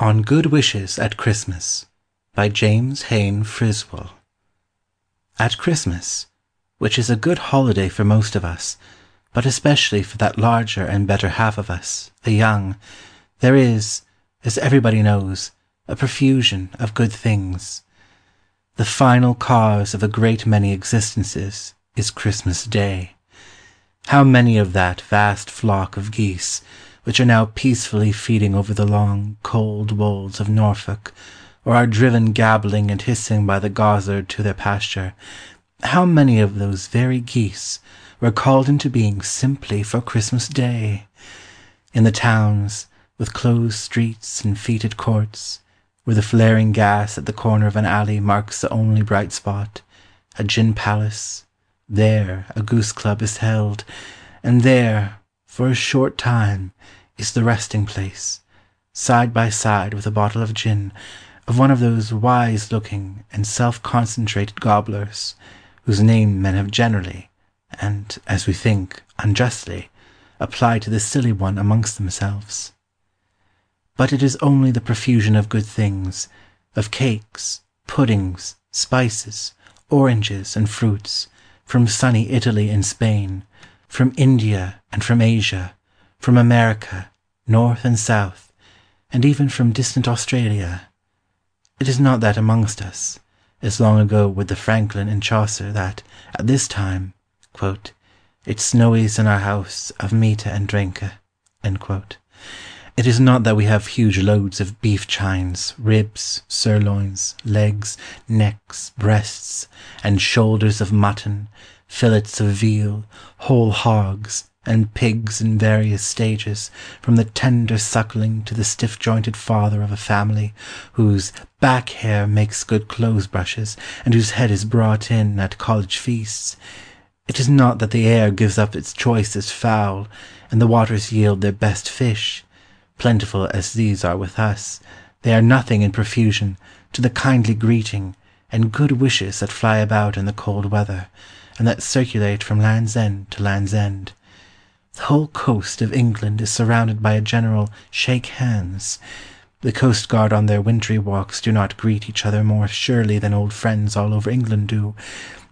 ON GOOD WISHES AT CHRISTMAS BY JAMES HAYNE FRISWELL At Christmas, which is a good holiday for most of us, but especially for that larger and better half of us, the young, there is, as everybody knows, a profusion of good things. The final cause of a great many existences is Christmas Day. How many of that vast flock of geese! which are now peacefully feeding over the long, cold wolds of Norfolk, or are driven gabbling and hissing by the gosherd to their pasture, how many of those very geese were called into being simply for Christmas Day! In the towns, with closed streets and fetid courts, where the flaring gas at the corner of an alley marks the only bright spot, a gin palace, there a goose club is held, and there for a short time, is the resting place, side by side with a bottle of gin, of one of those wise looking and self concentrated gobblers, whose name men have generally, and, as we think, unjustly, applied to the silly one amongst themselves. But it is only the profusion of good things, of cakes, puddings, spices, oranges, and fruits, from sunny Italy and Spain, from India and from Asia, from America, North and South, and even from distant Australia. It is not that amongst us, as long ago with the Franklin and Chaucer, that, at this time, "It snowies in our house of meter and drinke." It is not that we have huge loads of beef chines, ribs, sirloins, legs, necks, breasts, and shoulders of mutton fillets of veal, whole hogs, and pigs in various stages, from the tender suckling to the stiff jointed father of a family, whose "back hair makes good clothes brushes," and whose head is brought in at college feasts, it is not that the air gives up its choicest fowl, and the waters yield their best fish; plentiful as these are with us, they are nothing in profusion to the kindly greeting and good wishes that fly about in the cold weather and that circulate from land's end to land's end. The whole coast of England is surrounded by a general "shake hands." The coast guard on their wintry walks do not greet each other more surely than old friends all over England do.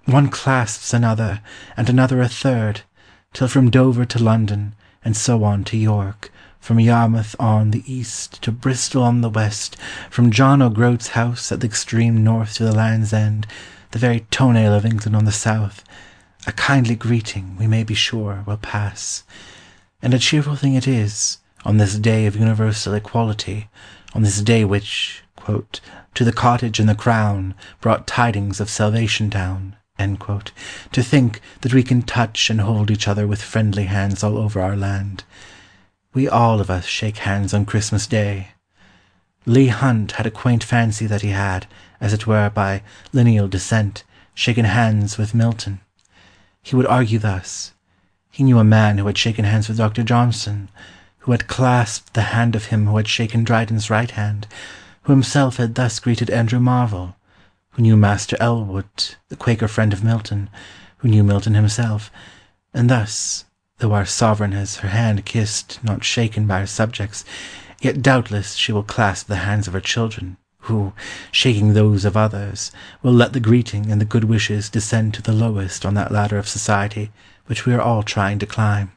One clasps another, and another a third, till from Dover to London, and so on to York, from Yarmouth on the east to Bristol on the west, from John O'Groat's house at the extreme north to the Land's End the very toe nail of England on the south, A kindly greeting, we may be sure, will pass; And a cheerful thing it is, on this day Of universal equality, on this day Which "to the cottage and the crown Brought tidings of salvation down," to think that we can touch and hold each other with friendly hands all over our land. We all of us shake hands on Christmas Day. Leigh Hunt had a quaint fancy that he had as it were by lineal descent, shaken hands with Milton. He would argue thus. He knew a man who had shaken hands with Dr. Johnson, who had clasped the hand of him who had shaken Dryden's right hand, who himself had thus greeted Andrew Marvell, who knew Master Elwood, the Quaker friend of Milton, who knew Milton himself, and thus, though our sovereign has her hand kissed not shaken by her subjects, yet doubtless she will clasp the hands of her children, who, shaking those of others, will let the greeting and the good wishes descend to the lowest on that ladder of society which we are all trying to climb.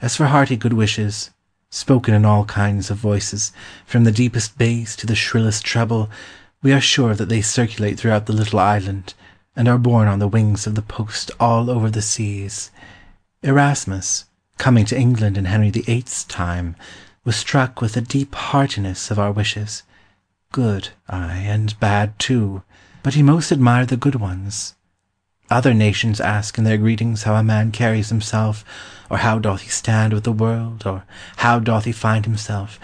As for hearty good wishes, spoken in all kinds of voices, from the deepest bass to the shrillest treble, we are sure that they circulate throughout the little island, and are borne on the wings of the post all over the seas. Erasmus, coming to England in Henry VIII's time, was struck with the deep heartiness of our wishes, Good, ay, and bad too, but he most admired the good ones. Other nations ask in their greetings how a man carries himself, or how doth he stand with the world, or how doth he find himself,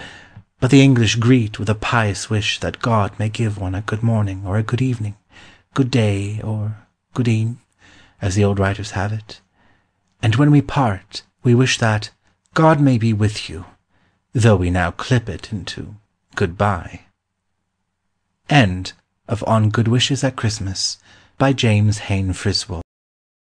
but the English greet with a pious wish that God may give one a good morning or a good evening, good day or good e'en, as the old writers have it. And when we part, we wish that God may be with you, though we now clip it into goodbye. End of On Good Wishes at Christmas by James Hayne Friswell